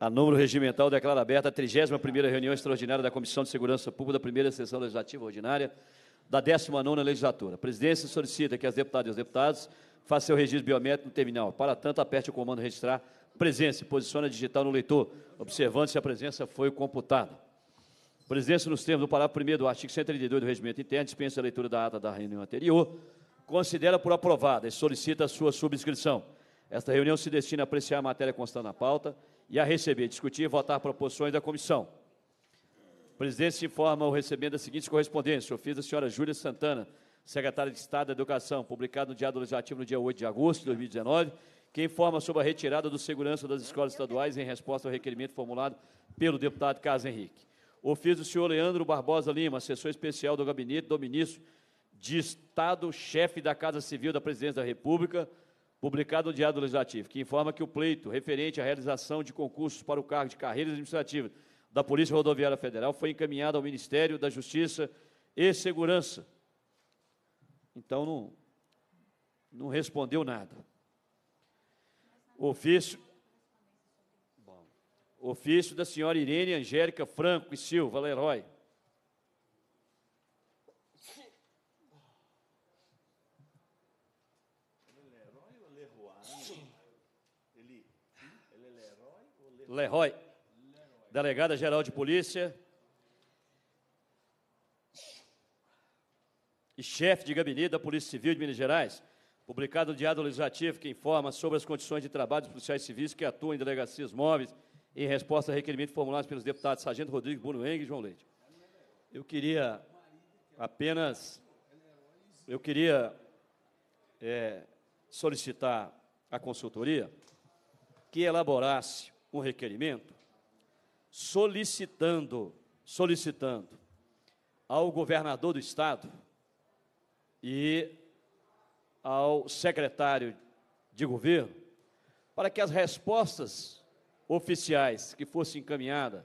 A número regimental declara aberta a 31ª reunião extraordinária da Comissão de Segurança Pública da primeira sessão legislativa ordinária da 19ª legislatura. A presidência solicita que as deputadas e os deputados façam seu registro biométrico no terminal. Para tanto, aperte o comando registrar presença e posiciona digital no leitor, observando se a presença foi computada. A presidência, nos termos do parágrafo 1 do artigo 132 do Regimento Interno, dispensa a leitura da ata da reunião anterior, considera por aprovada e solicita a sua subscrição. Esta reunião se destina a apreciar a matéria constante na pauta, e a receber, discutir e votar proposições da comissão. O presidente se informa ao receber das seguintes correspondências. Ofício da senhora Júlia Santana, secretária de Estado da Educação, publicado no Diário Legislativo no dia 8 de agosto de 2019, que informa sobre a retirada do segurança das escolas estaduais em resposta ao requerimento formulado pelo deputado Carlos Henrique. Ofício do senhor Leandro Barbosa Lima, assessor especial do gabinete do ministro de Estado, chefe da Casa Civil da Presidência da República, publicado no Diário Legislativo, que informa que o pleito referente à realização de concursos para o cargo de carreiras administrativas da Polícia Rodoviária Federal foi encaminhado ao Ministério da Justiça e Segurança. Então, não, não respondeu nada. Ofício, bom, ofício da senhora Irene Angélica Franco e Silva Leroy, Leroy, delegada geral de polícia e chefe de gabinete da Polícia Civil de Minas Gerais, publicado o Diário Legislativo, que informa sobre as condições de trabalho dos policiais civis que atuam em delegacias móveis em resposta a requerimentos formulados pelos deputados Sargento Rodrigues, Bunueng e João Leite. Eu queria apenas... Eu queria é, solicitar à consultoria que elaborasse um requerimento solicitando, solicitando ao governador do estado e ao secretário de governo para que as respostas oficiais que fossem encaminhadas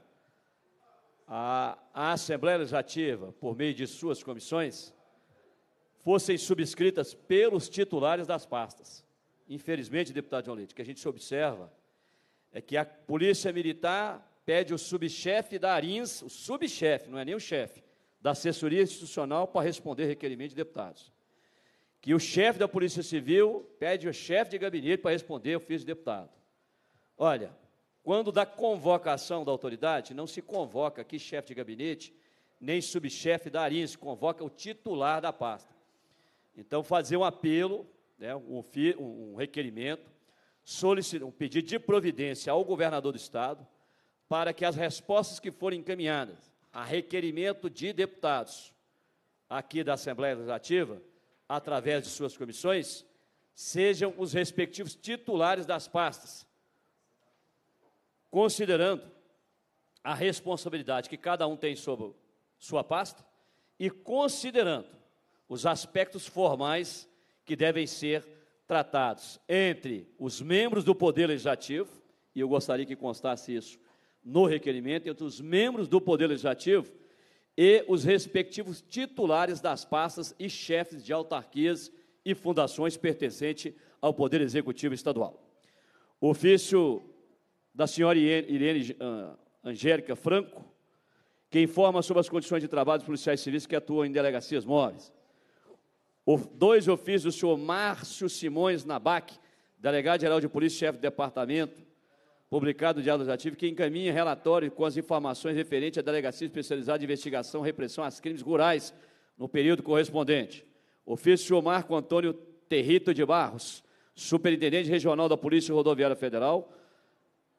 à, à Assembleia Legislativa por meio de suas comissões fossem subscritas pelos titulares das pastas. Infelizmente, deputado João Leite, que a gente observa é que a polícia militar pede o subchefe da ARINS, o subchefe, não é nem o chefe, da assessoria institucional para responder requerimento de deputados. Que o chefe da Polícia Civil pede o chefe de gabinete para responder ofício de deputado. Olha, quando da convocação da autoridade, não se convoca aqui chefe de gabinete, nem subchefe da ARINS, convoca o titular da pasta. Então, fazer um apelo, né, um, um requerimento, solicitou um pedido de providência ao governador do estado para que as respostas que forem encaminhadas a requerimento de deputados aqui da Assembleia Legislativa, através de suas comissões, sejam os respectivos titulares das pastas, considerando a responsabilidade que cada um tem sobre sua pasta e considerando os aspectos formais que devem ser tratados entre os membros do Poder Legislativo, e eu gostaria que constasse isso no requerimento, entre os membros do Poder Legislativo e os respectivos titulares das pastas e chefes de autarquias e fundações pertencentes ao Poder Executivo Estadual. O ofício da senhora Irene ah, Angélica Franco, que informa sobre as condições de trabalho dos policiais civis que atuam em delegacias móveis dois ofícios do senhor Márcio Simões Nabac, delegado-geral de polícia, chefe do departamento, publicado no Diário Legislativo, que encaminha relatório com as informações referentes à Delegacia Especializada de Investigação e Repressão aos Crimes Rurais, no período correspondente. Ofício do senhor Marco Antônio Territo de Barros, superintendente regional da Polícia Rodoviária Federal,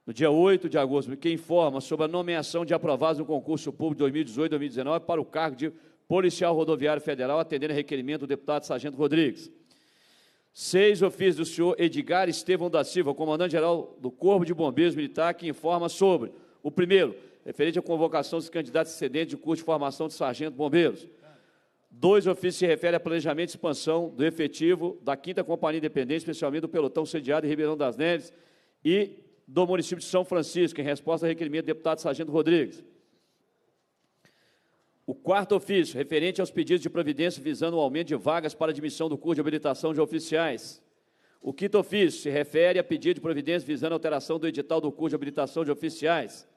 no dia 8 de agosto, que informa sobre a nomeação de aprovados no concurso público 2018-2019 para o cargo de Policial Rodoviário Federal, atendendo a requerimento do deputado Sargento Rodrigues. Seis ofícios do senhor Edgar Estevão da Silva, comandante-geral do Corpo de Bombeiros Militar, que informa sobre o primeiro, referente à convocação dos candidatos excedentes de curso de formação de sargento bombeiros. Dois ofícios se referem a planejamento e expansão do efetivo da 5 Companhia Independente, especialmente do pelotão sediado em Ribeirão das Neves e do município de São Francisco, em resposta ao requerimento do deputado Sargento Rodrigues. O quarto ofício, referente aos pedidos de providência visando o aumento de vagas para admissão do curso de habilitação de oficiais. O quinto ofício se refere a pedido de providência visando a alteração do edital do curso de habilitação de oficiais,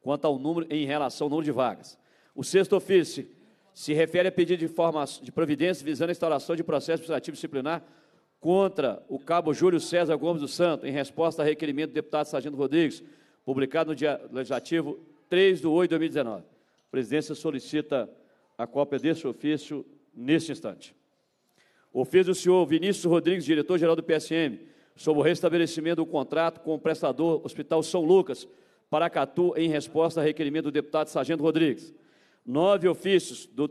quanto ao número em relação ao número de vagas. O sexto ofício se refere a pedido de, forma, de providência visando a instalação de processo administrativo disciplinar contra o cabo Júlio César Gomes do Santo, em resposta a requerimento do deputado Sargento Rodrigues, publicado no dia legislativo 3 de 8 de 2019 presidência solicita a cópia deste ofício neste instante. O ofício do senhor Vinícius Rodrigues, diretor-geral do PSM, sobre o restabelecimento do contrato com o prestador Hospital São Lucas, Paracatu, em resposta a requerimento do deputado Sargento Rodrigues. Nove ofícios do,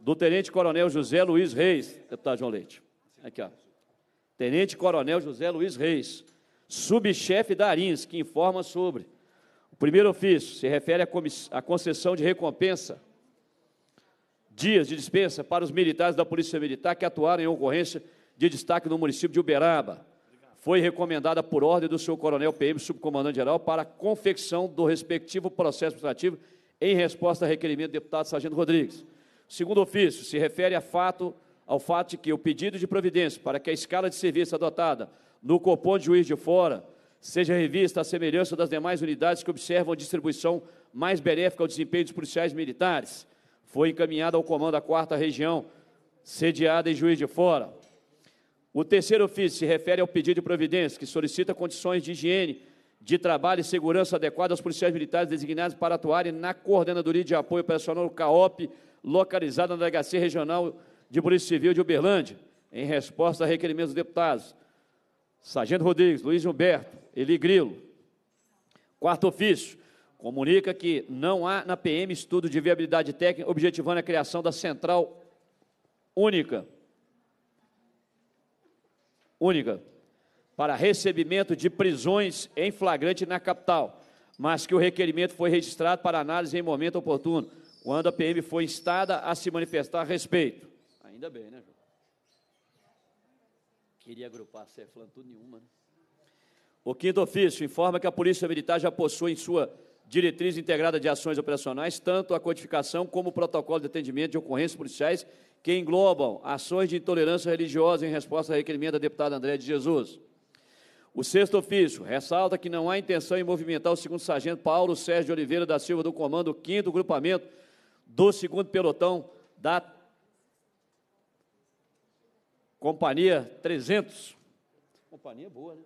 do tenente-coronel José Luiz Reis, deputado João Leite. Aqui, ó. Tenente-coronel José Luiz Reis, subchefe da Arins, que informa sobre o primeiro ofício se refere à concessão de recompensa, dias de dispensa para os militares da Polícia Militar que atuaram em ocorrência de destaque no município de Uberaba. Foi recomendada por ordem do seu coronel PM, subcomandante-geral, para a confecção do respectivo processo administrativo em resposta a requerimento do deputado Sargento Rodrigues. O segundo ofício se refere a fato, ao fato de que o pedido de providência para que a escala de serviço adotada no Copom de Juiz de Fora seja revista à semelhança das demais unidades que observam a distribuição mais benéfica ao desempenho dos policiais militares. Foi encaminhada ao comando da 4 Região, sediada em Juiz de Fora. O terceiro ofício se refere ao pedido de providência, que solicita condições de higiene, de trabalho e segurança adequadas aos policiais militares designados para atuarem na Coordenadoria de Apoio Operacional CAOP, localizada na Delegacia Regional de Polícia Civil de Uberlândia, em resposta a requerimentos dos deputados. Sargento Rodrigues, Luiz Humberto, Eli Grilo. Quarto ofício, comunica que não há na PM estudo de viabilidade técnica objetivando a criação da central única. Única. Para recebimento de prisões em flagrante na capital, mas que o requerimento foi registrado para análise em momento oportuno, quando a PM foi instada a se manifestar a respeito. Ainda bem, né, João? Queria agrupar a Ceflan é tudo nenhuma, né? O quinto ofício informa que a Polícia Militar já possui em sua diretriz integrada de ações operacionais tanto a codificação como o protocolo de atendimento de ocorrências policiais que englobam ações de intolerância religiosa em resposta ao requerimento da deputada André de Jesus. O sexto ofício ressalta que não há intenção em movimentar o segundo sargento Paulo Sérgio Oliveira da Silva do comando 5 quinto grupamento do segundo pelotão da Companhia 300. Companhia é boa, né?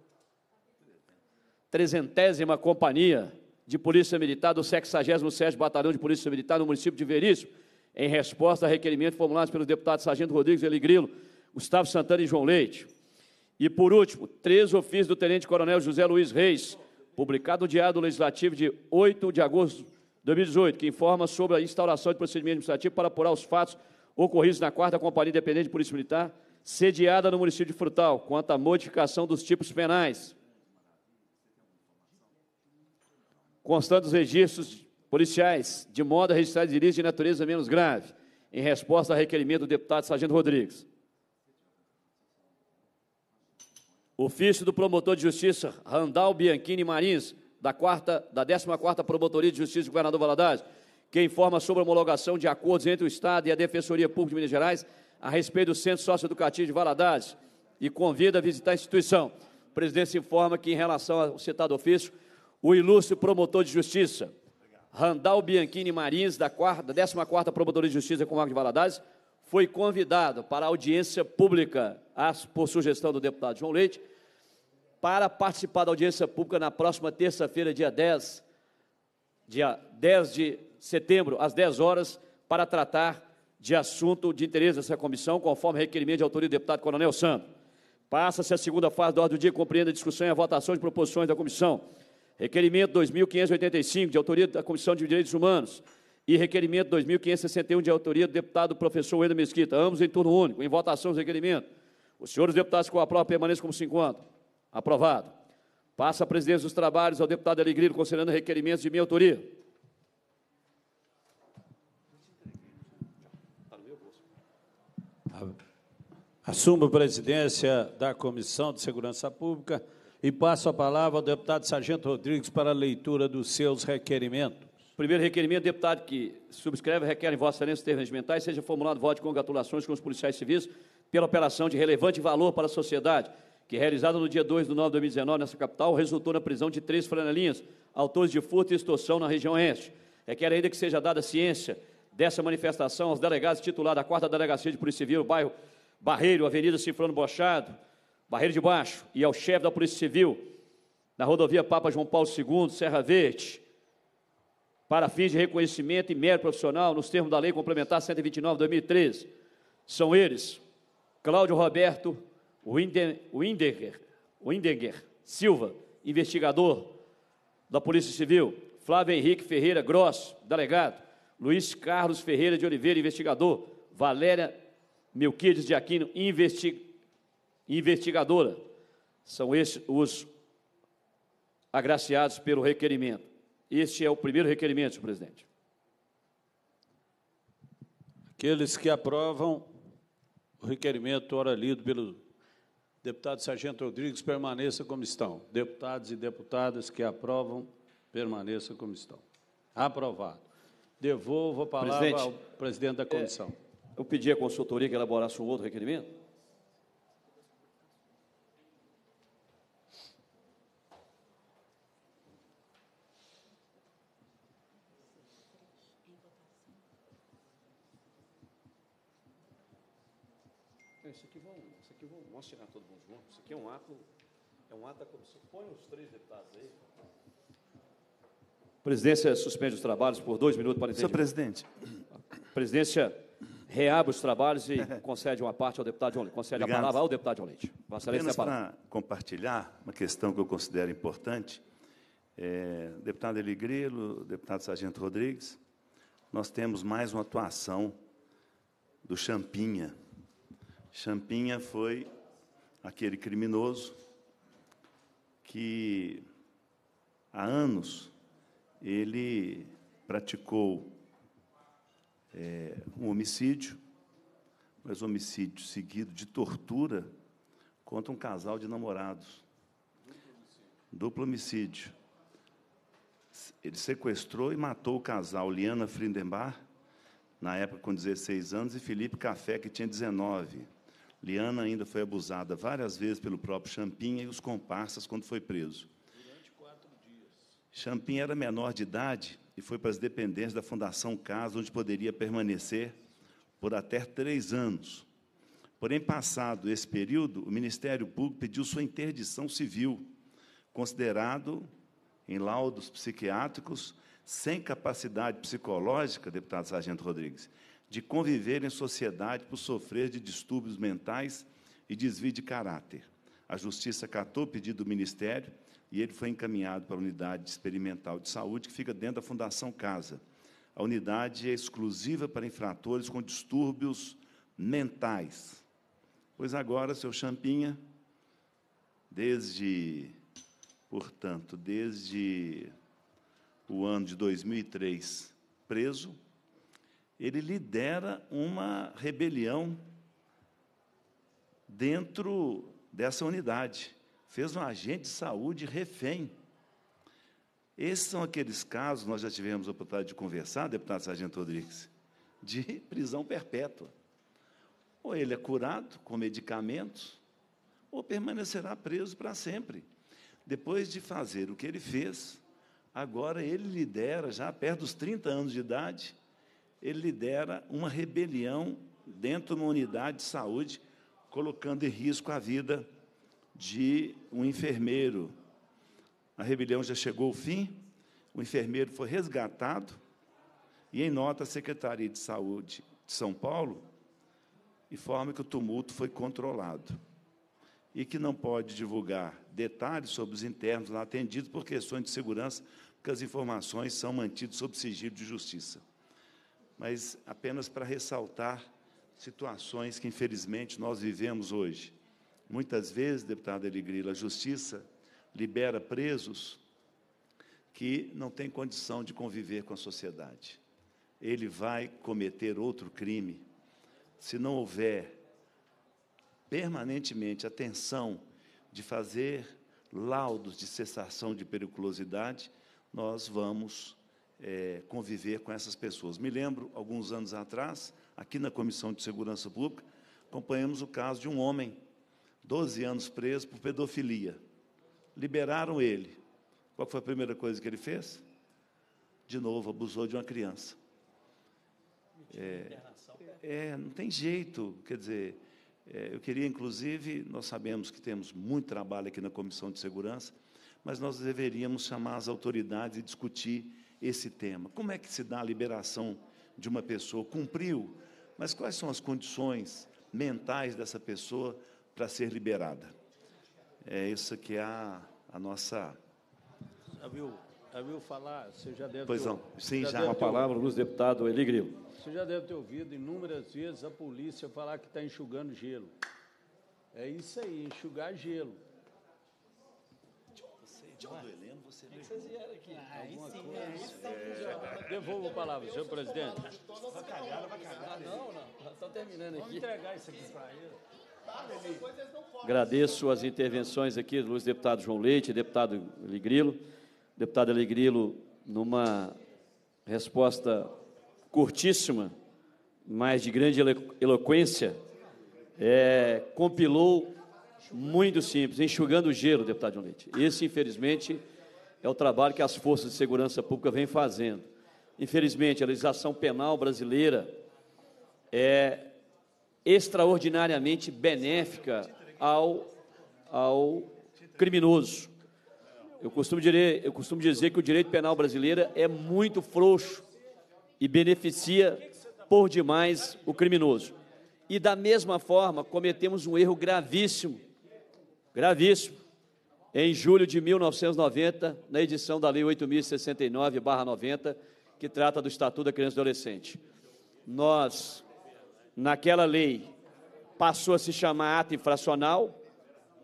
trezentésima companhia de Polícia Militar do 67º Batalhão de Polícia Militar no município de Veríssimo, em resposta a requerimento formulado pelos deputados Sargento Rodrigues Eligrilo, Gustavo Santana e João Leite. E, por último, três ofícios do Tenente-Coronel José Luiz Reis, publicado no Diário Legislativo de 8 de agosto de 2018, que informa sobre a instauração de procedimento administrativo para apurar os fatos ocorridos na 4 Companhia Independente de Polícia Militar, sediada no município de Frutal, quanto à modificação dos tipos penais constando os registros policiais de modo a registrar delitos de natureza menos grave, em resposta ao requerimento do deputado Sargento Rodrigues. Ofício do promotor de justiça Randal Bianchini Marins, da, quarta, da 14ª Promotoria de Justiça do Governador Valadares, que informa sobre a homologação de acordos entre o Estado e a Defensoria Pública de Minas Gerais a respeito do Centro Socioeducativo de Valadares e convida a visitar a instituição. O presidente informa que, em relação ao citado ofício, o ilustre promotor de justiça, Randal Bianchini Marins, da 14ª Promotoria de Justiça com Marco de Valadares, foi convidado para audiência pública, por sugestão do deputado João Leite, para participar da audiência pública na próxima terça-feira, dia 10, dia 10 de setembro, às 10 horas, para tratar de assunto de interesse dessa comissão, conforme requerimento de autoria do deputado Coronel Santos. Passa-se a segunda fase da ordem do dia, compreendendo a discussão e a votação de proposições da comissão requerimento 2585, de autoria da Comissão de Direitos Humanos, e requerimento 2561, de autoria do deputado professor Wendel Mesquita, ambos em turno único, em votação os requerimentos. Os senhores deputados com a prova permaneçam como se encontram. Aprovado. Passa a presidência dos trabalhos ao deputado Alegrino, considerando requerimentos de minha autoria. Assumo a presidência da Comissão de Segurança Pública e passo a palavra ao deputado Sargento Rodrigues para a leitura dos seus requerimentos. Primeiro requerimento, deputado que subscreve, requer em Vossa Excelência os termos mentais, seja formulado voto de congratulações com os policiais civis pela operação de relevante valor para a sociedade, que é realizada no dia 2 de 9 de 2019 nessa capital, resultou na prisão de três franelinhas, autores de furto e extorsão na região oeste. Requer ainda que seja dada ciência dessa manifestação aos delegados titulares da 4 Delegacia de Polícia Civil, bairro Barreiro, Avenida Cifrano Bochado, Barreiro de Baixo, e ao chefe da Polícia Civil na rodovia Papa João Paulo II, Serra Verde, para fins de reconhecimento e mérito profissional nos termos da Lei Complementar 129-2013. São eles, Cláudio Roberto Windenger, Windenger Silva, investigador da Polícia Civil, Flávio Henrique Ferreira Gross, delegado, Luiz Carlos Ferreira de Oliveira, investigador, Valéria Melquides de Aquino, investigador, investigadora. São esses os agraciados pelo requerimento. Este é o primeiro requerimento, senhor presidente. Aqueles que aprovam o requerimento ora lido pelo deputado Sargento Rodrigues permaneça como estão. Deputados e deputadas que aprovam, permaneça como estão. Aprovado. Devolvo a palavra presidente, ao presidente da comissão. É, eu pedi à consultoria que elaborasse um outro requerimento? Vamos tirar todo mundo junto. Isso aqui é um ato, é um ato da comissão. Põe os três deputados aí. Presidência suspende os trabalhos por dois minutos para entender. Senhor presidente. A presidência reabre os trabalhos e concede uma parte ao deputado João Leite. Concede Obrigado. a palavra ao deputado João Leite. Vossa Excelência, para compartilhar uma questão que eu considero importante, é, deputado Eli Grilo, deputado Sargento Rodrigues, nós temos mais uma atuação do Champinha. Champinha foi aquele criminoso que há anos ele praticou é, um homicídio, mas homicídio seguido de tortura contra um casal de namorados. Duplo homicídio. Duplo homicídio. Ele sequestrou e matou o casal Liana Frindenbach, na época com 16 anos, e Felipe Café, que tinha 19. Liana ainda foi abusada várias vezes pelo próprio Champinha e os comparsas quando foi preso. Durante quatro dias. Champinha era menor de idade e foi para as dependências da Fundação Casa, onde poderia permanecer por até três anos. Porém, passado esse período, o Ministério Público pediu sua interdição civil, considerado, em laudos psiquiátricos, sem capacidade psicológica, deputado Sargento Rodrigues, de conviver em sociedade por sofrer de distúrbios mentais e desvio de caráter. A Justiça catou o pedido do Ministério e ele foi encaminhado para a Unidade Experimental de Saúde, que fica dentro da Fundação Casa. A unidade é exclusiva para infratores com distúrbios mentais. Pois agora, seu Champinha, desde, portanto, desde o ano de 2003, preso, ele lidera uma rebelião dentro dessa unidade. Fez um agente de saúde refém. Esses são aqueles casos, nós já tivemos a oportunidade de conversar, deputado Sargento Rodrigues, de prisão perpétua. Ou ele é curado com medicamentos, ou permanecerá preso para sempre. Depois de fazer o que ele fez, agora ele lidera, já perto dos 30 anos de idade, ele lidera uma rebelião dentro de uma unidade de saúde, colocando em risco a vida de um enfermeiro. A rebelião já chegou ao fim, o enfermeiro foi resgatado, e em nota, a Secretaria de Saúde de São Paulo informa que o tumulto foi controlado e que não pode divulgar detalhes sobre os internos lá atendidos por questões de segurança, porque as informações são mantidas sob sigilo de justiça mas apenas para ressaltar situações que, infelizmente, nós vivemos hoje. Muitas vezes, deputado Eligrila, a justiça libera presos que não têm condição de conviver com a sociedade. Ele vai cometer outro crime. Se não houver permanentemente atenção de fazer laudos de cessação de periculosidade, nós vamos é, conviver com essas pessoas. Me lembro, alguns anos atrás, aqui na Comissão de Segurança Pública, acompanhamos o caso de um homem, 12 anos preso por pedofilia. Liberaram ele. Qual foi a primeira coisa que ele fez? De novo, abusou de uma criança. É, é não tem jeito. Quer dizer, é, eu queria, inclusive, nós sabemos que temos muito trabalho aqui na Comissão de Segurança, mas nós deveríamos chamar as autoridades e discutir esse tema. Como é que se dá a liberação de uma pessoa? Cumpriu, mas quais são as condições mentais dessa pessoa para ser liberada? É isso que é a, a nossa. Já viu, já viu falar? Você já deve pois ter, não, sim, já. já. É uma palavra o deputado Eli Grilo. Você já deve ter ouvido inúmeras vezes a polícia falar que está enxugando gelo. É isso aí, enxugar gelo. Deixa eu, né? você Vocês vieram aqui. Ah, Alguma sim, coisa. É, é, Devolvo a palavra, senhor presidente. Tá não, não. Estão terminando aqui. Vamos entregar isso aqui para ele. Tá, Agradeço as intervenções aqui do deputado João Leite, deputado Ligrilo. Deputado Ligrilo, numa resposta curtíssima, mas de grande eloquência, é, compilou muito simples, enxugando o gelo, deputado João Leite. Esse, infelizmente, é o trabalho que as forças de segurança pública vêm fazendo. Infelizmente, a legislação penal brasileira é extraordinariamente benéfica ao, ao criminoso. Eu costumo, dizer, eu costumo dizer que o direito penal brasileiro é muito frouxo e beneficia por demais o criminoso. E, da mesma forma, cometemos um erro gravíssimo, gravíssimo, em julho de 1990, na edição da Lei 8.069-90, que trata do Estatuto da Criança e do Adolescente. Nós, naquela lei, passou a se chamar ato infracional,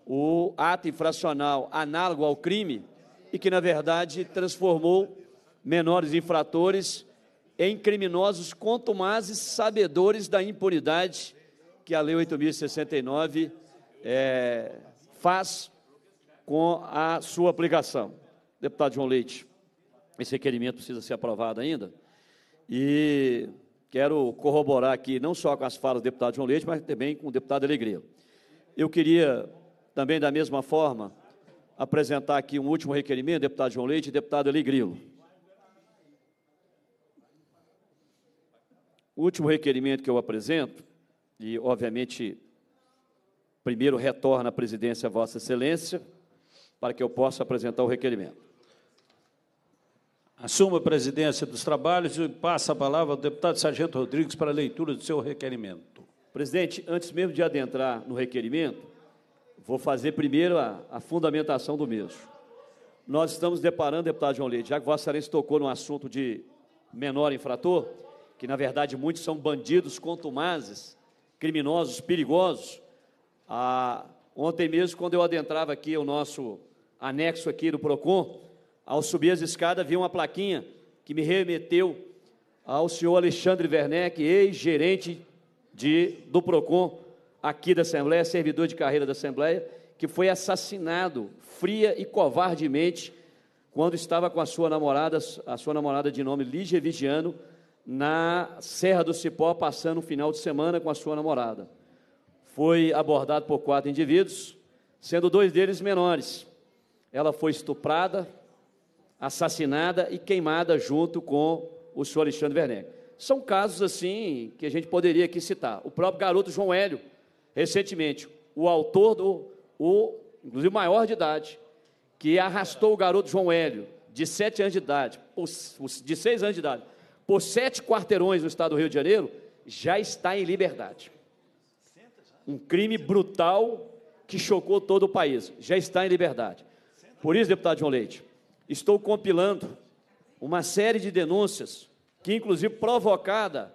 o ato infracional análogo ao crime, e que, na verdade, transformou menores infratores em criminosos contumazes sabedores da impunidade que a Lei 8.069 é, eh, faz com a sua aplicação. Deputado João Leite, esse requerimento precisa ser aprovado ainda. E quero corroborar aqui, não só com as falas do deputado João Leite, mas também com o deputado Alegria. Eu queria, também da mesma forma, apresentar aqui um último requerimento, deputado João Leite e deputado Alegrilo. O último requerimento que eu apresento, e obviamente primeiro retorna à presidência Vossa Excelência, para que eu possa apresentar o requerimento. Assuma a presidência dos trabalhos e passa a palavra ao deputado Sargento Rodrigues para a leitura do seu requerimento. Presidente, antes mesmo de adentrar no requerimento, vou fazer primeiro a, a fundamentação do mesmo. Nós estamos deparando, deputado João Leite, já que Vossa Excelência tocou num assunto de menor infrator, que na verdade muitos são bandidos contumazes, criminosos, perigosos. Ah, ontem mesmo, quando eu adentrava aqui o nosso anexo aqui do PROCON, ao subir as escadas, vi uma plaquinha que me remeteu ao senhor Alexandre Werneck, ex-gerente do PROCON aqui da Assembleia, servidor de carreira da Assembleia, que foi assassinado fria e covardemente quando estava com a sua namorada, a sua namorada de nome Lígia Vigiano, na Serra do Cipó, passando um final de semana com a sua namorada. Foi abordado por quatro indivíduos, sendo dois deles menores ela foi estuprada, assassinada e queimada junto com o senhor Alexandre Werneck. São casos assim que a gente poderia aqui citar. O próprio garoto João Hélio, recentemente, o autor do, o, inclusive maior de idade, que arrastou o garoto João Hélio, de sete anos de idade, por, de seis anos de idade, por sete quarteirões no estado do Rio de Janeiro, já está em liberdade. Um crime brutal que chocou todo o país, já está em liberdade. Por isso, deputado João Leite, estou compilando uma série de denúncias, que inclusive provocada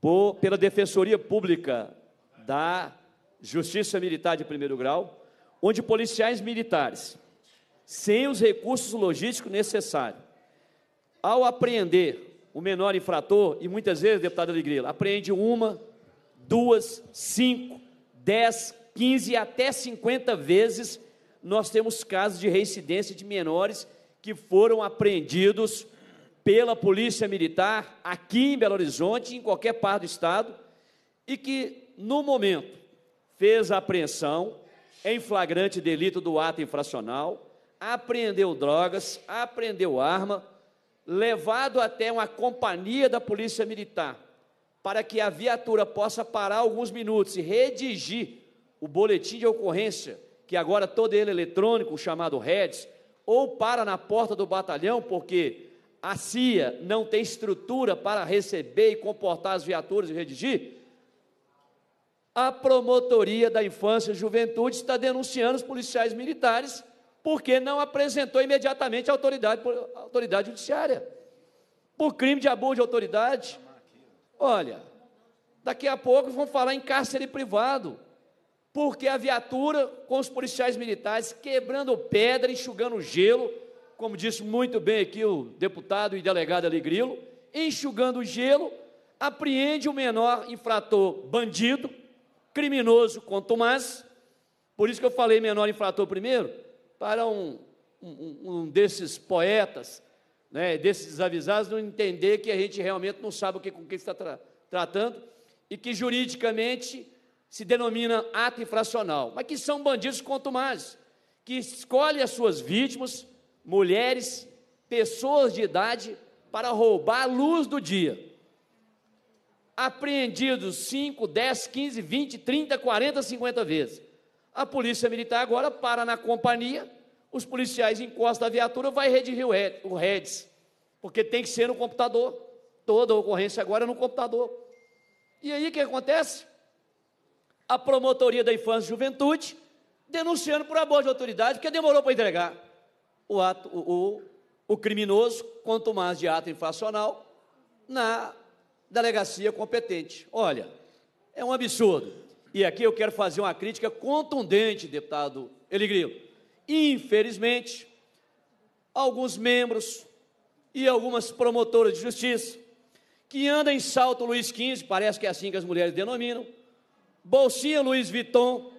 por, pela Defensoria Pública da Justiça Militar de primeiro grau, onde policiais militares, sem os recursos logísticos necessários, ao apreender o menor infrator, e muitas vezes, deputado Alegrila, apreende uma, duas, cinco, dez, quinze e até cinquenta vezes nós temos casos de reincidência de menores que foram apreendidos pela Polícia Militar aqui em Belo Horizonte, em qualquer parte do estado, e que, no momento, fez a apreensão em flagrante delito do ato infracional, apreendeu drogas, apreendeu arma, levado até uma companhia da Polícia Militar, para que a viatura possa parar alguns minutos e redigir o boletim de ocorrência que agora todo ele é eletrônico, chamado REDS, ou para na porta do batalhão, porque a CIA não tem estrutura para receber e comportar as viaturas e redigir, a promotoria da infância e juventude está denunciando os policiais militares porque não apresentou imediatamente a autoridade, a autoridade judiciária por crime de abuso de autoridade. Olha, daqui a pouco vão falar em cárcere privado porque a viatura com os policiais militares quebrando pedra, enxugando gelo, como disse muito bem aqui o deputado e delegado Alegrilo, enxugando gelo, apreende o menor infrator bandido, criminoso quanto mais. por isso que eu falei menor infrator primeiro, para um, um, um desses poetas, né, desses avisados, não entender que a gente realmente não sabe o que, com quem está tra tratando e que juridicamente se denomina ato infracional, mas que são bandidos mais, que escolhem as suas vítimas, mulheres, pessoas de idade, para roubar a luz do dia. Apreendidos 5, 10, 15, 20, 30, 40, 50 vezes. A polícia militar agora para na companhia, os policiais encostam a viatura, vai redigir o REDS, porque tem que ser no computador. Toda a ocorrência agora é no computador. E aí o que acontece? a promotoria da infância e juventude, denunciando por abuso de autoridade, porque demorou para entregar o ato, o, o, o criminoso, quanto mais de ato infracional, na delegacia competente. Olha, é um absurdo. E aqui eu quero fazer uma crítica contundente, deputado Eligrilo. Infelizmente, alguns membros e algumas promotoras de justiça que andam em salto Luiz XV, parece que é assim que as mulheres denominam, bolsinha Louis Vuitton,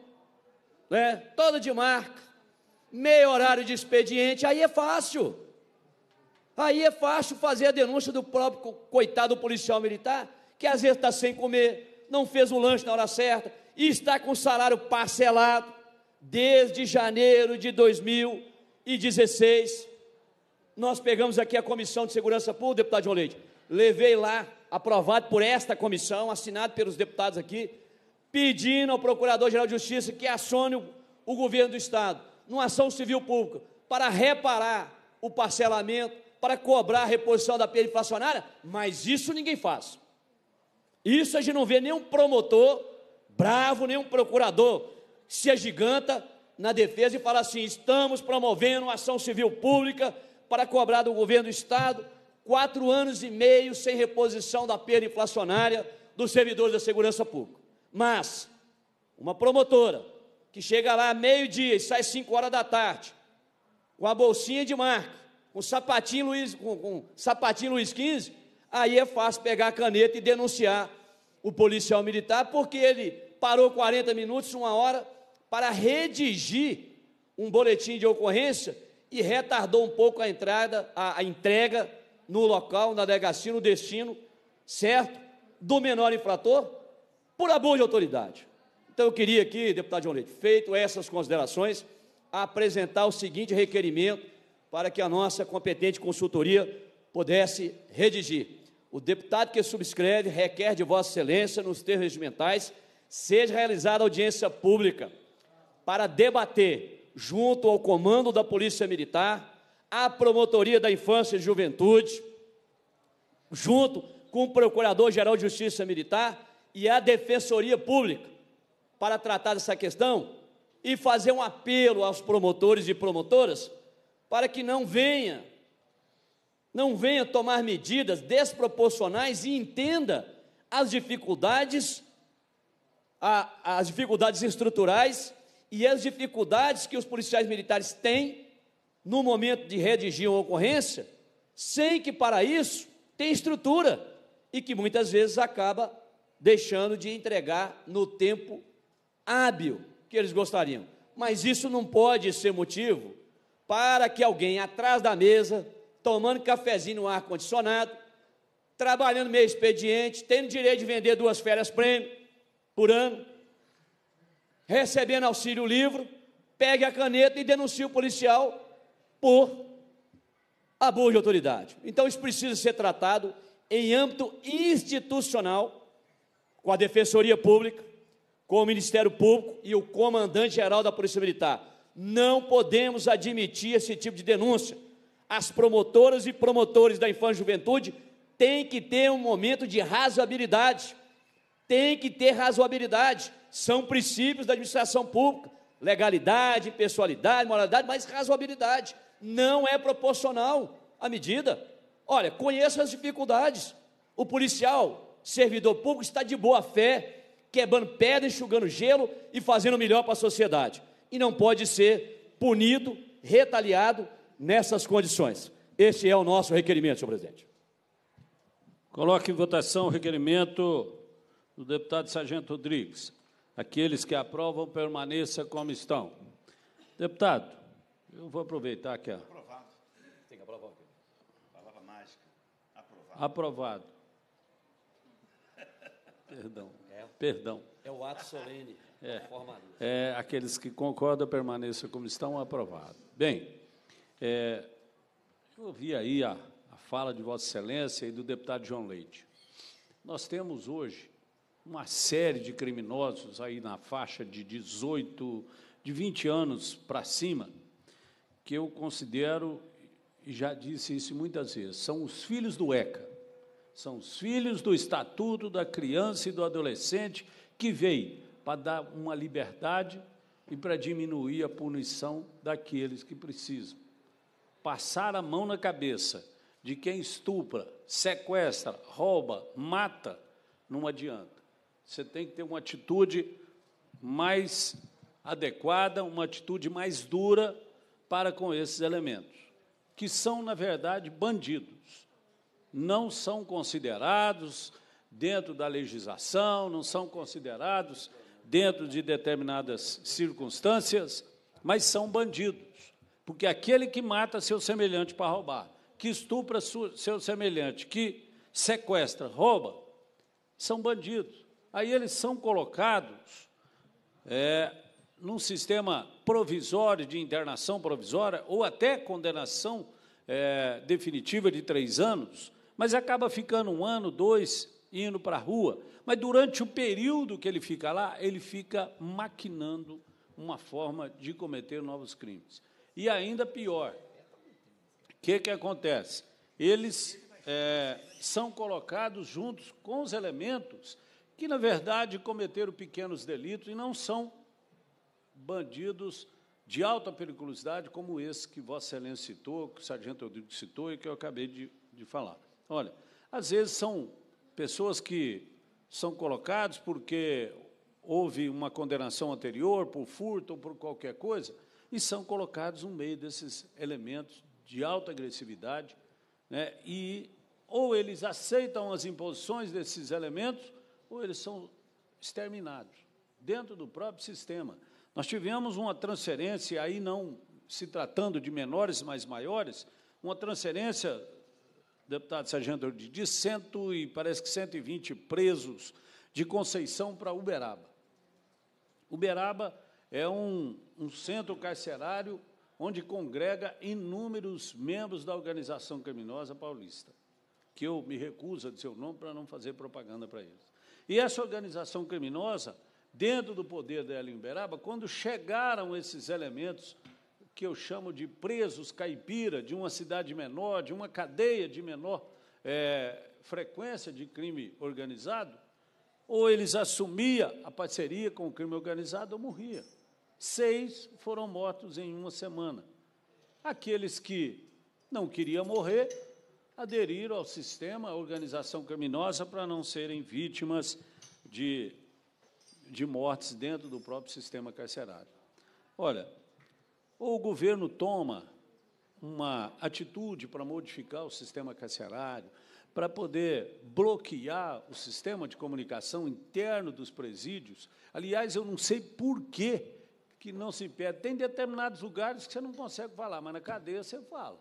né? toda de marca, meio horário de expediente, aí é fácil. Aí é fácil fazer a denúncia do próprio coitado policial militar, que às vezes está sem comer, não fez o lanche na hora certa e está com o salário parcelado desde janeiro de 2016. Nós pegamos aqui a Comissão de Segurança Pública, deputado João Leite. Levei lá, aprovado por esta comissão, assinado pelos deputados aqui, pedindo ao Procurador-Geral de Justiça que acione o, o governo do Estado, numa ação civil pública, para reparar o parcelamento, para cobrar a reposição da perda inflacionária, mas isso ninguém faz. Isso a gente não vê nenhum promotor bravo, nenhum procurador se agiganta na defesa e fala assim: estamos promovendo uma ação civil pública para cobrar do governo do Estado quatro anos e meio sem reposição da perda inflacionária dos servidores da segurança pública. Mas uma promotora que chega lá meio-dia e sai 5 horas da tarde, com a bolsinha de marca, com sapatinho Luiz, com, com sapatinho Luiz 15, aí é fácil pegar a caneta e denunciar o policial militar, porque ele parou 40 minutos, uma hora, para redigir um boletim de ocorrência e retardou um pouco a entrada, a, a entrega no local, na delegacia, no destino, certo? Do menor infrator, por abuso de autoridade. Então eu queria aqui, deputado João Leite, feito essas considerações, apresentar o seguinte requerimento para que a nossa competente consultoria pudesse redigir. O deputado que subscreve requer de Vossa Excelência, nos termos regimentais, seja realizada audiência pública para debater, junto ao comando da Polícia Militar, a Promotoria da Infância e Juventude, junto com o Procurador-Geral de Justiça Militar, e a Defensoria Pública para tratar dessa questão e fazer um apelo aos promotores e promotoras para que não venha, não venha tomar medidas desproporcionais e entenda as dificuldades, a, as dificuldades estruturais e as dificuldades que os policiais militares têm no momento de redigir uma ocorrência, sem que para isso tem estrutura e que muitas vezes acaba deixando de entregar no tempo hábil que eles gostariam. Mas isso não pode ser motivo para que alguém atrás da mesa, tomando cafezinho no ar-condicionado, trabalhando meio expediente, tendo direito de vender duas férias prêmio por ano, recebendo auxílio livro, pegue a caneta e denuncie o policial por abuso de autoridade. Então isso precisa ser tratado em âmbito institucional com a Defensoria Pública, com o Ministério Público e o Comandante-Geral da Polícia Militar. Não podemos admitir esse tipo de denúncia. As promotoras e promotores da infância e juventude têm que ter um momento de razoabilidade. Tem que ter razoabilidade. São princípios da administração pública. Legalidade, pessoalidade, moralidade, mas razoabilidade. Não é proporcional à medida. Olha, conheça as dificuldades. O policial servidor público está de boa fé, quebrando pedra, enxugando gelo e fazendo o melhor para a sociedade. E não pode ser punido, retaliado nessas condições. Este é o nosso requerimento, senhor presidente. Coloque em votação o requerimento do deputado Sargento Rodrigues. Aqueles que aprovam, permaneça como estão. Deputado, eu vou aproveitar aqui. Aprovado. Tem que aprovar. Palavra mágica. Aprovado. Aprovado. Perdão. É, Perdão. É o ato solene. É. é. Aqueles que concordam permaneçam como estão, aprovado. Bem, é, eu ouvi aí a, a fala de Vossa Excelência e do deputado João Leite. Nós temos hoje uma série de criminosos aí na faixa de 18, de 20 anos para cima, que eu considero, e já disse isso muitas vezes, são os filhos do ECA. São os filhos do estatuto da criança e do adolescente que veio para dar uma liberdade e para diminuir a punição daqueles que precisam. Passar a mão na cabeça de quem estupra, sequestra, rouba, mata, não adianta. Você tem que ter uma atitude mais adequada, uma atitude mais dura para com esses elementos, que são, na verdade, bandidos não são considerados dentro da legislação, não são considerados dentro de determinadas circunstâncias, mas são bandidos. Porque aquele que mata seu semelhante para roubar, que estupra seu semelhante, que sequestra, rouba, são bandidos. Aí eles são colocados é, num sistema provisório de internação provisória ou até condenação é, definitiva de três anos, mas acaba ficando um ano, dois, indo para a rua. Mas durante o período que ele fica lá, ele fica maquinando uma forma de cometer novos crimes. E ainda pior, o que, que acontece? Eles é, são colocados juntos com os elementos que, na verdade, cometeram pequenos delitos e não são bandidos de alta periculosidade, como esse que Vossa Excelência citou, que o Sargento Rodrigo citou e que eu acabei de, de falar. Olha, às vezes são pessoas que são colocadas porque houve uma condenação anterior por furto ou por qualquer coisa e são colocados no meio desses elementos de alta agressividade, né? E ou eles aceitam as imposições desses elementos ou eles são exterminados dentro do próprio sistema. Nós tivemos uma transferência aí não se tratando de menores, mas maiores, uma transferência deputado Sargento de cento e parece que 120 presos de Conceição para Uberaba. Uberaba é um, um centro carcerário onde congrega inúmeros membros da organização criminosa paulista, que eu me recuso a dizer o nome para não fazer propaganda para eles. E essa organização criminosa, dentro do poder dela em Uberaba, quando chegaram esses elementos que eu chamo de presos caipira, de uma cidade menor, de uma cadeia de menor é, frequência de crime organizado, ou eles assumiam a parceria com o crime organizado ou morria. Seis foram mortos em uma semana. Aqueles que não queriam morrer aderiram ao sistema, à organização criminosa, para não serem vítimas de, de mortes dentro do próprio sistema carcerário. Olha, ou o governo toma uma atitude para modificar o sistema carcerário, para poder bloquear o sistema de comunicação interno dos presídios. Aliás, eu não sei por que que não se impede. Tem determinados lugares que você não consegue falar, mas na cadeia você fala.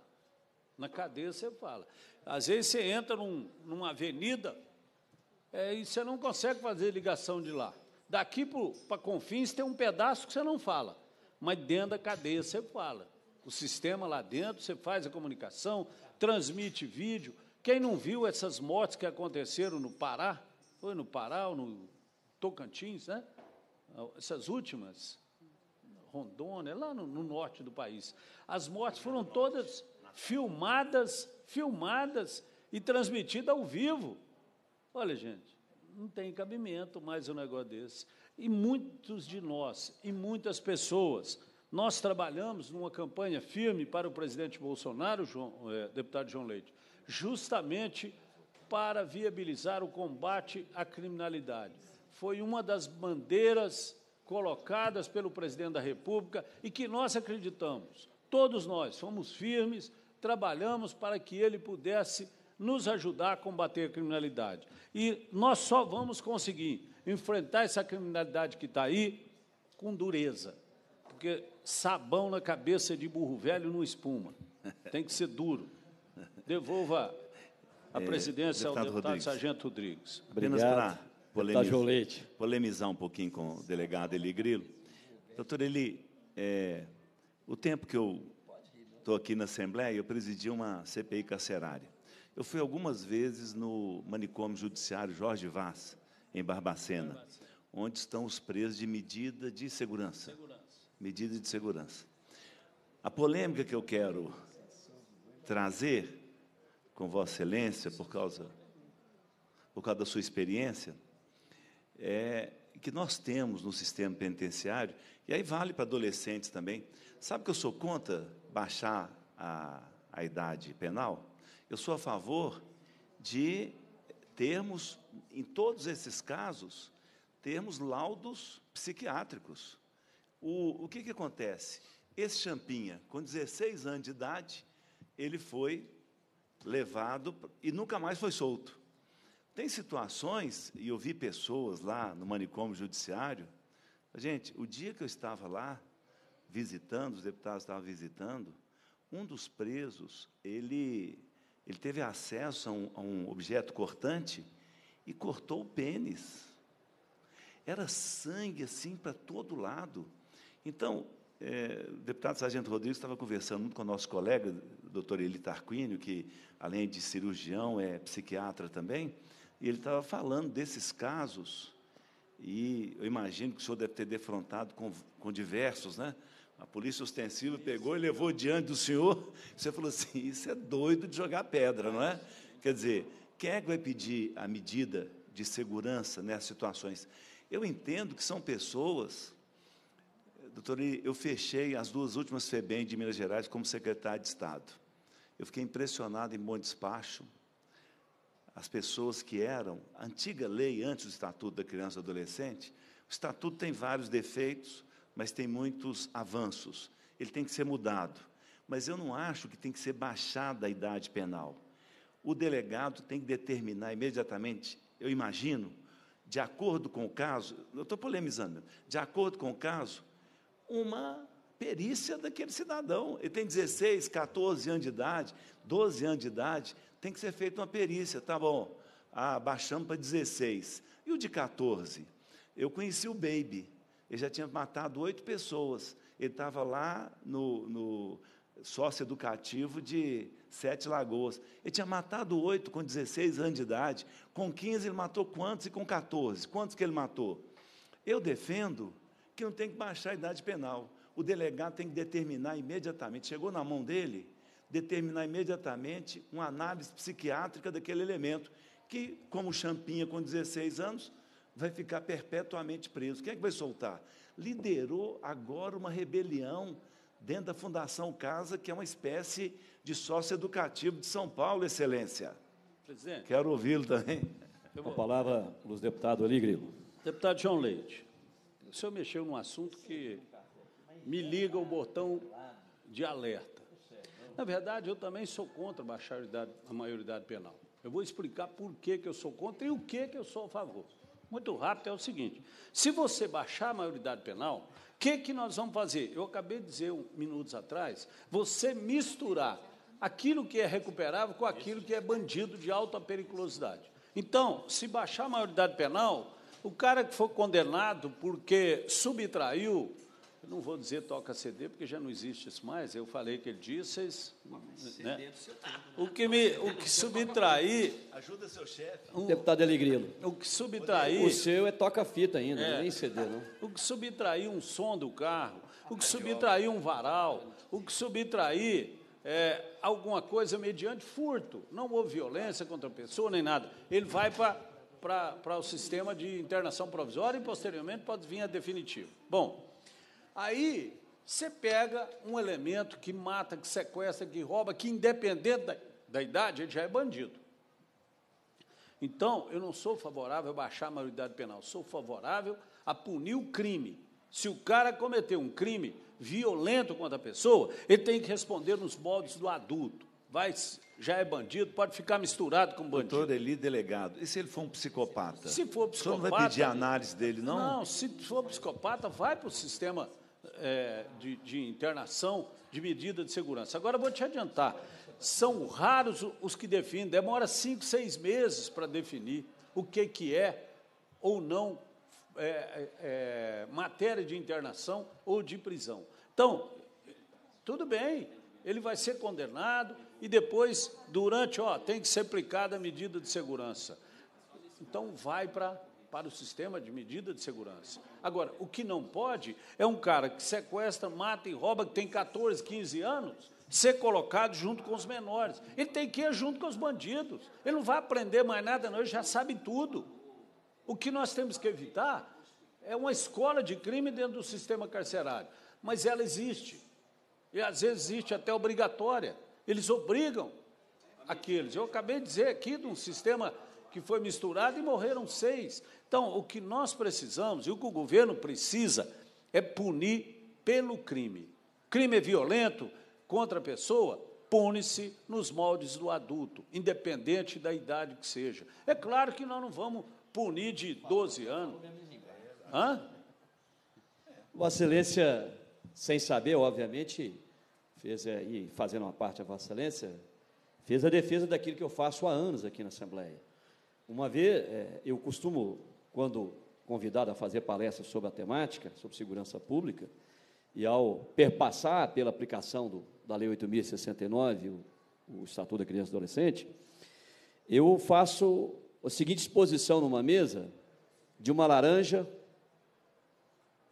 Na cadeia você fala. Às vezes você entra num, numa avenida é, e você não consegue fazer ligação de lá. Daqui para Confins tem um pedaço que você não fala mas dentro da cadeia você fala. O sistema lá dentro, você faz a comunicação, transmite vídeo. Quem não viu essas mortes que aconteceram no Pará, foi no Pará ou no Tocantins, né? Essas últimas, Rondônia, lá no, no norte do país. As mortes foram todas filmadas, filmadas e transmitidas ao vivo. Olha, gente, não tem cabimento mais um negócio desse. E muitos de nós, e muitas pessoas, nós trabalhamos numa campanha firme para o presidente Bolsonaro, João, é, deputado João Leite, justamente para viabilizar o combate à criminalidade. Foi uma das bandeiras colocadas pelo presidente da República e que nós acreditamos. Todos nós fomos firmes, trabalhamos para que ele pudesse nos ajudar a combater a criminalidade. E nós só vamos conseguir enfrentar essa criminalidade que está aí com dureza. Porque sabão na cabeça de burro velho não espuma. Tem que ser duro. Devolva a é, presidência é, ao deputado Rodrigues. Sargento Rodrigues. Obrigado. para Jolete. Polemizar um pouquinho com o delegado Eli Grilo. Doutor Eli, é, o tempo que eu estou aqui na Assembleia, eu presidi uma CPI carcerária. Eu fui algumas vezes no manicômio judiciário Jorge Vaz, em Barbacena, onde estão os presos de medida de segurança. Medida de segurança. A polêmica que eu quero trazer com Vossa Excelência, por causa, por causa da sua experiência, é que nós temos no sistema penitenciário, e aí vale para adolescentes também. Sabe que eu sou contra baixar a, a idade penal? Eu sou a favor de termos, em todos esses casos, termos laudos psiquiátricos. O, o que, que acontece? Esse Champinha, com 16 anos de idade, ele foi levado e nunca mais foi solto. Tem situações, e eu vi pessoas lá no manicômio judiciário, gente, o dia que eu estava lá visitando, os deputados estavam visitando, um dos presos, ele ele teve acesso a um, a um objeto cortante e cortou o pênis. Era sangue assim para todo lado. Então, é, o deputado Sargento Rodrigues estava conversando muito com o nosso colega, o doutor Eli Tarquínio, que além de cirurgião é psiquiatra também, e ele estava falando desses casos, e eu imagino que o senhor deve ter defrontado com, com diversos, né? A polícia ostensiva pegou e levou diante do senhor. Você falou assim: isso é doido de jogar pedra, não é? Quer dizer, quem é que vai pedir a medida de segurança nessas situações? Eu entendo que são pessoas. Doutor, eu fechei as duas últimas FEBEM de Minas Gerais como secretário de Estado. Eu fiquei impressionado em bom despacho. As pessoas que eram, a antiga lei antes do Estatuto da Criança e Adolescente, o Estatuto tem vários defeitos, mas tem muitos avanços. Ele tem que ser mudado. Mas eu não acho que tem que ser baixada a idade penal. O delegado tem que determinar imediatamente, eu imagino, de acordo com o caso, eu estou polemizando, de acordo com o caso, uma perícia daquele cidadão. Ele tem 16, 14 anos de idade, 12 anos de idade, tem que ser feita uma perícia, tá bom. Ah, baixamos para 16. E o de 14? Eu conheci o Baby. Ele já tinha matado oito pessoas. Ele estava lá no, no sócio educativo de Sete Lagoas. Ele tinha matado oito com 16 anos de idade. Com 15 ele matou quantos e com 14? Quantos que ele matou? Eu defendo que não tem que baixar a idade penal. O delegado tem que determinar imediatamente. Chegou na mão dele, determinar imediatamente uma análise psiquiátrica daquele elemento, que, como Champinha com 16 anos, vai ficar perpetuamente preso. Quem é que vai soltar? Liderou agora uma rebelião dentro da Fundação Casa, que é uma espécie de sócio educativo de São Paulo, Excelência. Presidente. Quero ouvi-lo também. Vou... A palavra dos deputados ali, Grilo. Deputado João Leite, o senhor mexeu num assunto que me liga o botão de alerta. Na verdade, eu também sou contra baixar a maioridade penal. Eu vou explicar por que, que eu sou contra e o que, que eu sou a favor muito rápido é o seguinte: se você baixar a maioridade penal, o que, que nós vamos fazer? Eu acabei de dizer um, minutos atrás, você misturar aquilo que é recuperável com aquilo que é bandido de alta periculosidade. Então, se baixar a maioridade penal, o cara que for condenado porque subtraiu eu não vou dizer toca CD, porque já não existe isso mais. Eu falei que ele disse, né? É né? O que me, o que é subtrair. Ajuda seu chefe. O, Deputado Elegrilo. O que subtrair. O seu é toca-fita ainda, é, nem CD, não. O que subtrair um som do carro, o que subtrair um varal, o que subtrair é, alguma coisa mediante furto. Não houve violência contra a pessoa nem nada. Ele vai para o sistema de internação provisória e, posteriormente, pode vir a definitivo. Bom, Aí você pega um elemento que mata, que sequestra, que rouba, que independente da, da idade, ele já é bandido. Então, eu não sou favorável a baixar a maioridade penal, sou favorável a punir o crime. Se o cara cometeu um crime violento contra a pessoa, ele tem que responder nos moldes do adulto. Vai, já é bandido, pode ficar misturado com bandido. Doutor Eli, delegado, e se ele for um psicopata? Se for psicopata... O senhor não vai pedir análise dele, não? Não, se for psicopata, vai para o sistema é, de, de, internação de medida de segurança. Agora vou te adiantar: são raros os que definem, demora cinco, seis meses para definir o que, que é ou não é, é, é, matéria de internação ou de prisão. Então, tudo bem, ele vai ser condenado e depois, durante, ó, tem que ser aplicada a medida de segurança. Então, vai para para o sistema de medida de segurança. Agora, o que não pode é um cara que sequestra, mata e rouba, que tem 14, 15 anos, ser colocado junto com os menores. Ele tem que ir junto com os bandidos. Ele não vai aprender mais nada, não, ele já sabe tudo. O que nós temos que evitar é uma escola de crime dentro do sistema carcerário. Mas ela existe. E às vezes existe até obrigatória. Eles obrigam aqueles. Eu acabei de dizer aqui de um sistema que foi misturado e morreram seis. Então, o que nós precisamos e o que o governo precisa é punir pelo crime. Crime é violento contra a pessoa, pune-se nos moldes do adulto, independente da idade que seja. É claro que nós não vamos punir de 12 anos. Hã? Vossa Excelência, sem saber, obviamente, fez eh, e fazendo uma parte a Vossa Excelência, fez a defesa daquilo que eu faço há anos aqui na Assembleia. Uma vez, é, eu costumo, quando convidado a fazer palestras sobre a temática, sobre segurança pública, e ao perpassar pela aplicação do, da Lei 8.069, o, o Estatuto da Criança e Adolescente, eu faço a seguinte exposição numa mesa de uma laranja,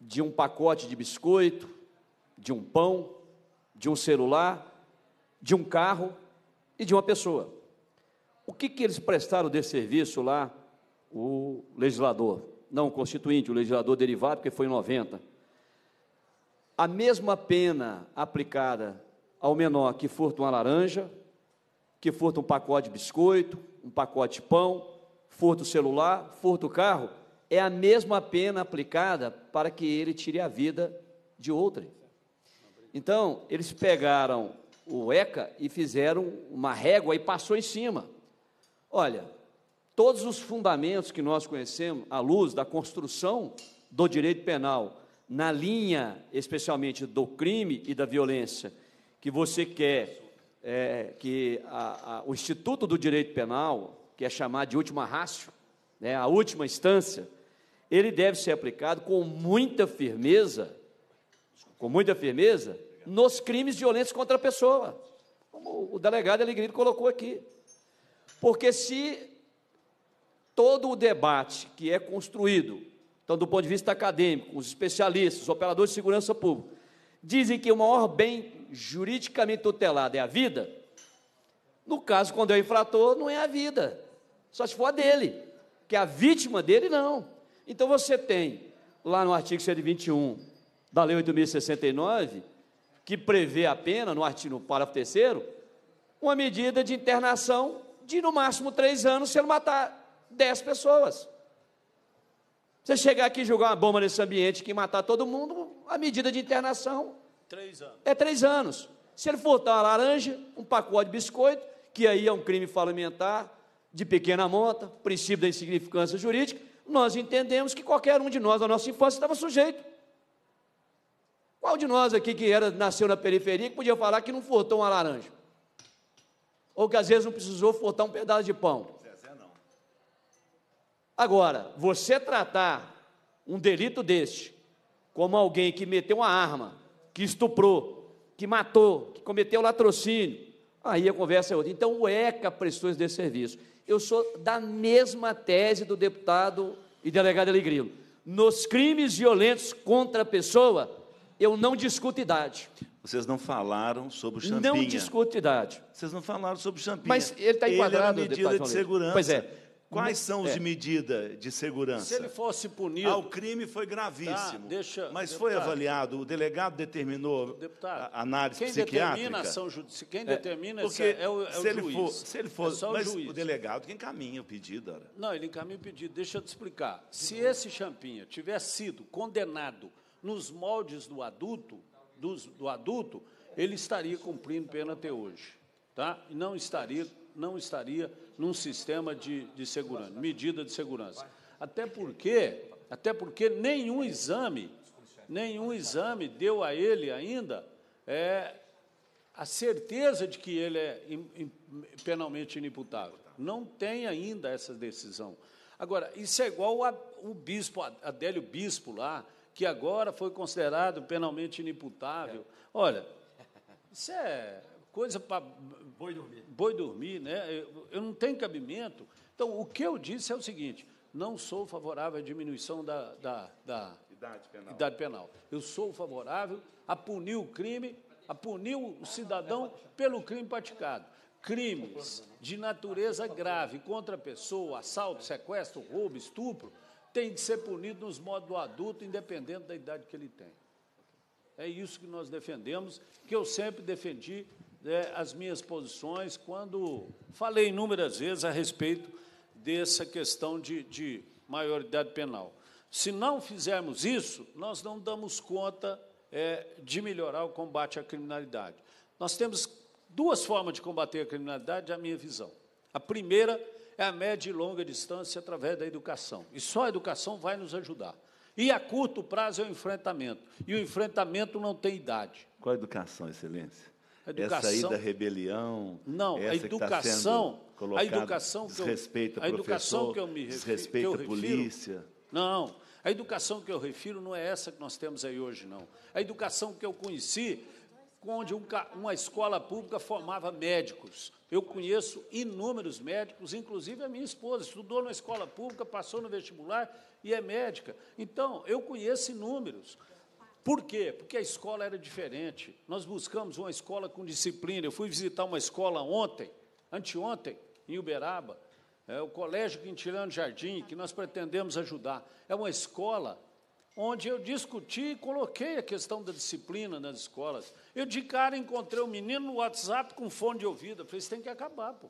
de um pacote de biscoito, de um pão, de um celular, de um carro e de uma pessoa. O que, que eles prestaram de serviço lá? O legislador, não o constituinte, o legislador derivado, porque foi em 90. A mesma pena aplicada ao menor que furta uma laranja, que furta um pacote de biscoito, um pacote de pão, furta o celular, furta o carro, é a mesma pena aplicada para que ele tire a vida de outrem. Então, eles pegaram o ECA e fizeram uma régua e passou em cima. Olha, todos os fundamentos que nós conhecemos à luz da construção do direito penal, na linha especialmente do crime e da violência, que você quer é, que a, a, o Instituto do Direito Penal, que é chamado de última rácio, né, a última instância, ele deve ser aplicado com muita firmeza, com muita firmeza, nos crimes violentos contra a pessoa, como o delegado Alegrino colocou aqui. Porque se todo o debate que é construído, então do ponto de vista acadêmico, os especialistas, os operadores de segurança pública, dizem que o maior bem juridicamente tutelado é a vida, no caso, quando é o infrator, não é a vida, só se for a dele, que a vítima dele não. Então você tem lá no artigo 121 da Lei 8.069, que prevê a pena, no artigo no parágrafo terceiro, uma medida de internação de no máximo três anos se ele matar dez pessoas. Você chegar aqui e jogar uma bomba nesse ambiente que matar todo mundo, a medida de internação três é três anos. Se ele furtar uma laranja, um pacote de biscoito, que aí é um crime falimentar, de pequena monta, princípio da insignificância jurídica, nós entendemos que qualquer um de nós na nossa infância estava sujeito. Qual de nós aqui que era, nasceu na periferia que podia falar que não furtou uma laranja? Ou que às vezes não precisou furtar um pedaço de pão. É, Agora, você tratar um delito deste como alguém que meteu uma arma, que estuprou, que matou, que cometeu latrocínio, aí a conversa é outra. Então, o ECA prestou esse serviço. Eu sou da mesma tese do deputado e delegado Alegrilo. Nos crimes violentos contra a pessoa, eu não discuto idade. Vocês não falaram sobre o Champinha. Não discuto idade. Vocês não falaram sobre o Champinha. Mas ele está é enquadrado... Ele era medida de segurança. Pois é. Quais são os é. de medida de segurança? Se ele fosse punido. Ah, o crime foi gravíssimo. Tá, deixa, mas deputado, foi avaliado, o delegado determinou deputado, a análise quem psiquiátrica. Determina ação judicial quem é, determina é, é o, é se o ele juiz. For, se ele for, é só mas o, juiz. o delegado que encaminha o pedido. Não, ele encaminha o pedido. Deixa eu te explicar. Se esse champinha tivesse sido condenado nos moldes do adulto, do, do adulto, ele estaria cumprindo pena até hoje. Tá? E não estaria, não estaria num sistema de, de segurança, medida de segurança. Até porque, até porque nenhum exame, nenhum exame deu a ele ainda é, a certeza de que ele é penalmente inimputável. Não tem ainda essa decisão. Agora, isso é igual a, o bispo, Adélio Bispo lá, que agora foi considerado penalmente inimputável. Olha, isso é coisa para boi dormir. Boi dormir, né? Eu, eu, não tenho cabimento. Então, o que eu disse é o seguinte: não sou favorável à diminuição da, da, da idade, penal. idade, penal. Eu sou favorável a punir o crime, a punir o cidadão pelo crime praticado. Crimes de natureza grave contra a pessoa, assalto, sequestro, roubo, estupro, tem de ser punido nos modos do adulto, independente da idade que ele tem. É isso que nós defendemos, que eu sempre defendi é, as minhas posições quando falei inúmeras vezes a respeito dessa questão de, de maioridade penal. Se não fizermos isso, nós não damos conta é, de melhorar o combate à criminalidade. Nós temos duas formas de combater a criminalidade, a minha visão. A primeira é é a média e longa distância através da educação. E só a educação vai nos ajudar. E a curto prazo é o enfrentamento. E o enfrentamento não tem idade. Qual a educação, excelência? A educação, essa aí da rebelião. Não, a educação. Que tá a educação que eu, a educação que eu me refiro, desrespeita a polícia. Refiro, não, a educação que eu refiro não é essa que nós temos aí hoje, não. A educação que eu conheci onde um, uma escola pública formava médicos. Eu conheço inúmeros médicos, inclusive a minha esposa estudou na escola pública, passou no vestibular e é médica. Então, eu conheço inúmeros. Por quê? Porque a escola era diferente. Nós buscamos uma escola com disciplina. Eu fui visitar uma escola ontem, anteontem, em Uberaba, é o Colégio Quintiliano Jardim, que nós pretendemos ajudar. É uma escola onde eu discuti e coloquei a questão da disciplina nas escolas. Eu de cara encontrei um menino no WhatsApp com fone de ouvido. Eu falei, isso tem que acabar, pô.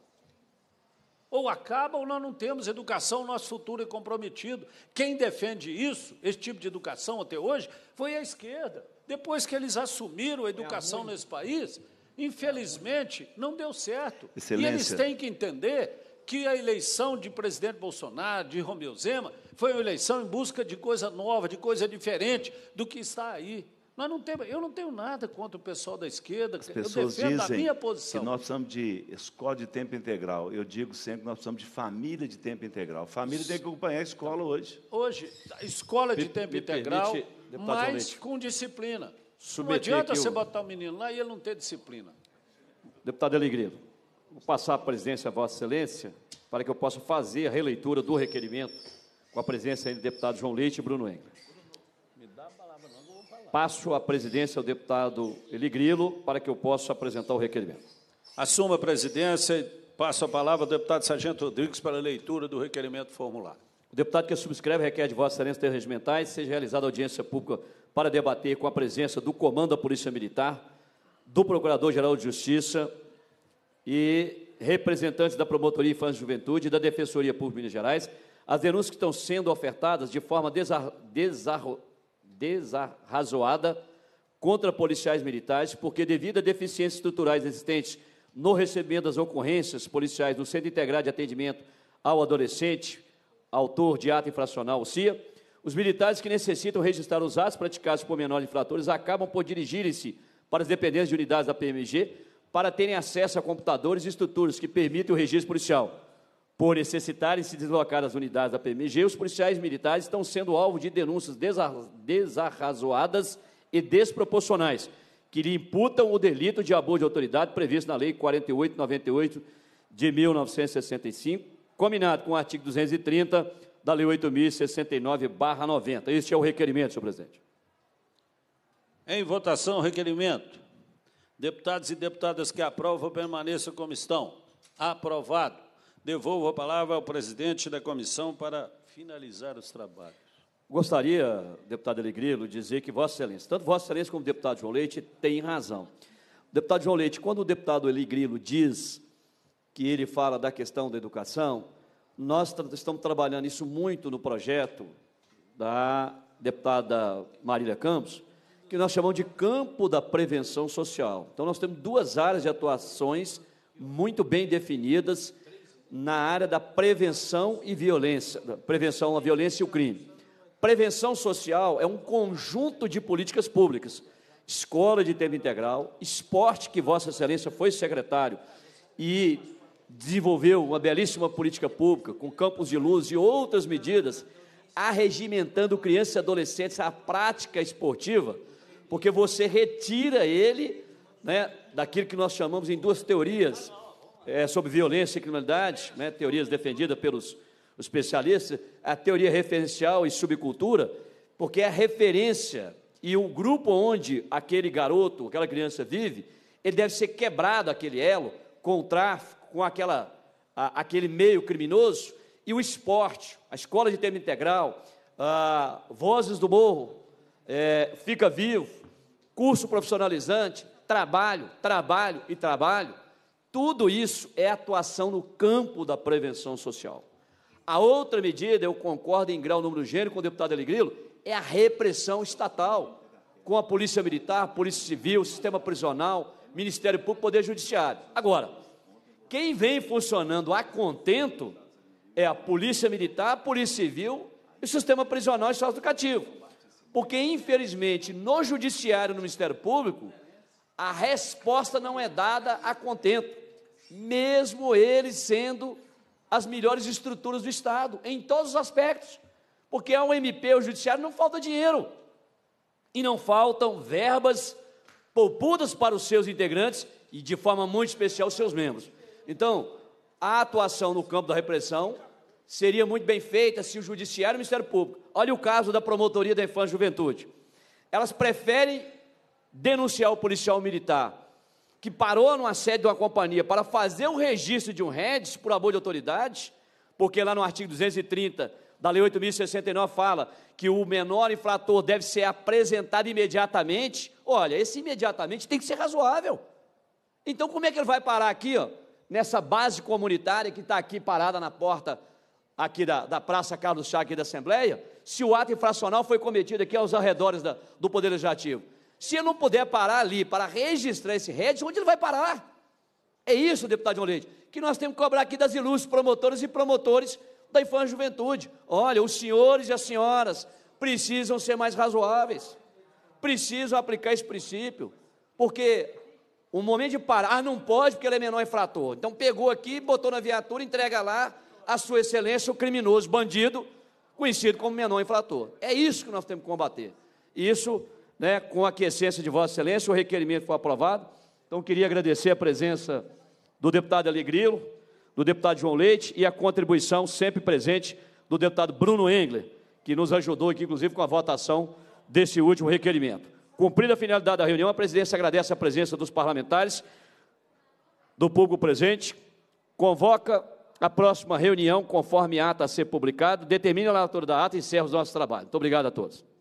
Ou acaba ou nós não temos educação, nosso futuro é comprometido. Quem defende isso, esse tipo de educação até hoje, foi a esquerda. Depois que eles assumiram a é, educação nesse país, infelizmente, não deu certo. Excelência. E eles têm que entender que a eleição de presidente Bolsonaro, de Romeu Zema, foi uma eleição em busca de coisa nova, de coisa diferente do que está aí. Nós não temos, eu não tenho nada contra o pessoal da esquerda. As pessoas dizem que nós precisamos de escola de tempo integral. Eu digo sempre que nós precisamos de família de tempo integral. Família tem que acompanhar a escola hoje. Hoje, escola de me, tempo me integral, permite, mas com disciplina. Não adianta você botar o um menino lá e ele não ter disciplina. Deputado Alegria, vou passar a presidência a Vossa Excelência para que eu possa fazer a releitura do requerimento com a presença do deputado João Leite e Bruno Engler. Passo a presidência ao deputado Eli Grilo para que eu possa apresentar o requerimento. Assuma a presidência e passo a palavra ao deputado Sargento Rodrigues para a leitura do requerimento formulado. O deputado que subscreve requer de Vossa Excelência terras regimentais seja realizada audiência pública para debater com a presença do Comando da Polícia Militar, do Procurador-Geral de Justiça e representantes da Promotoria Infância e Juventude e da Defensoria Pública de Minas Gerais as denúncias que estão sendo ofertadas de forma desar, desar, desarrazoada contra policiais militares, porque, devido a deficiências estruturais existentes no recebimento das ocorrências policiais no Centro Integrado de Atendimento ao Adolescente, autor de ato infracional, o CIA, os militares que necessitam registrar os atos praticados por menores infratores acabam por dirigirem-se para as dependências de unidades da PMG para terem acesso a computadores e estruturas que permitem o registro policial. Por necessitarem se deslocar das unidades da PMG, os policiais militares estão sendo alvo de denúncias desarrazoadas e desproporcionais, que lhe imputam o delito de abuso de autoridade previsto na Lei 4898 de 1965, combinado com o artigo 230 da Lei 8069-90. Este é o requerimento, senhor presidente. Em votação, requerimento. Deputados e deputadas que aprovam permaneçam como estão. Aprovado. Devolvo a palavra ao presidente da comissão para finalizar os trabalhos. Gostaria, deputado Alegrilo, dizer que Vossa Excelência, tanto Vossa Excelência como o deputado João Leite, tem razão. O deputado João Leite, quando o deputado Alegrilo diz que ele fala da questão da educação, nós estamos trabalhando isso muito no projeto da deputada Marília Campos, que nós chamamos de campo da prevenção social. Então, nós temos duas áreas de atuações muito bem definidas na área da prevenção e violência, prevenção à violência e o crime. Prevenção social é um conjunto de políticas públicas. Escola de tempo integral, esporte que Vossa Excelência foi secretário e desenvolveu uma belíssima política pública com campos de luz e outras medidas arregimentando crianças e adolescentes à prática esportiva, porque você retira ele né, daquilo que nós chamamos em duas teorias é, sobre violência e criminalidade, né, teorias defendidas pelos especialistas, a teoria referencial e subcultura, porque é a referência e o grupo onde aquele garoto, aquela criança vive, ele deve ser quebrado aquele elo com o tráfico, com aquela, a, aquele meio criminoso e o esporte, a escola de tempo integral, a, Vozes do Morro, é, Fica Vivo, curso profissionalizante, trabalho, trabalho e trabalho tudo isso é atuação no campo da prevenção social. A outra medida, eu concordo em grau número gênero com o deputado Alegrilo, é a repressão estatal, com a Polícia Militar, Polícia Civil, Sistema Prisional, Ministério Público, Poder Judiciário. Agora, quem vem funcionando a contento é a Polícia Militar, Polícia Civil e o Sistema Prisional e educativo, Porque, infelizmente, no Judiciário e no Ministério Público, a resposta não é dada a contento mesmo eles sendo as melhores estruturas do Estado, em todos os aspectos, porque ao MP, ao Judiciário, não falta dinheiro, e não faltam verbas poupudas para os seus integrantes, e de forma muito especial os seus membros. Então, a atuação no campo da repressão seria muito bem feita se o Judiciário e o Ministério Público. Olha o caso da Promotoria da Infância e Juventude. Elas preferem denunciar o policial militar que parou numa sede de uma companhia para fazer o registro de um REDS por abuso de autoridade, porque lá no artigo 230 da Lei 8.069 fala que o menor infrator deve ser apresentado imediatamente. Olha, esse imediatamente tem que ser razoável. Então, como é que ele vai parar aqui, ó, nessa base comunitária que está aqui parada na porta aqui da, da Praça Carlos Chá, aqui da Assembleia, se o ato infracional foi cometido aqui aos arredores da, do Poder Legislativo? Se ele não puder parar ali para registrar esse RED, onde ele vai parar? É isso, deputado João Leite, que nós temos que cobrar aqui das ilustres promotoras e promotores da infância e juventude. Olha, os senhores e as senhoras precisam ser mais razoáveis, precisam aplicar esse princípio, porque o momento de parar não pode, porque ele é menor infrator. Então pegou aqui, botou na viatura, entrega lá a sua excelência, o criminoso, bandido, conhecido como menor infrator. É isso que nós temos que combater. Isso né, com a aquiescência de Vossa Excelência, o requerimento foi aprovado. Então, queria agradecer a presença do deputado Alegrilo, do deputado João Leite e a contribuição sempre presente do deputado Bruno Engler, que nos ajudou aqui, inclusive, com a votação desse último requerimento. Cumprida a finalidade da reunião, a presidência agradece a presença dos parlamentares, do público presente, convoca a próxima reunião, conforme a ata a ser publicada, determina a leitura da ata e encerra os nossos trabalhos. Muito obrigado a todos.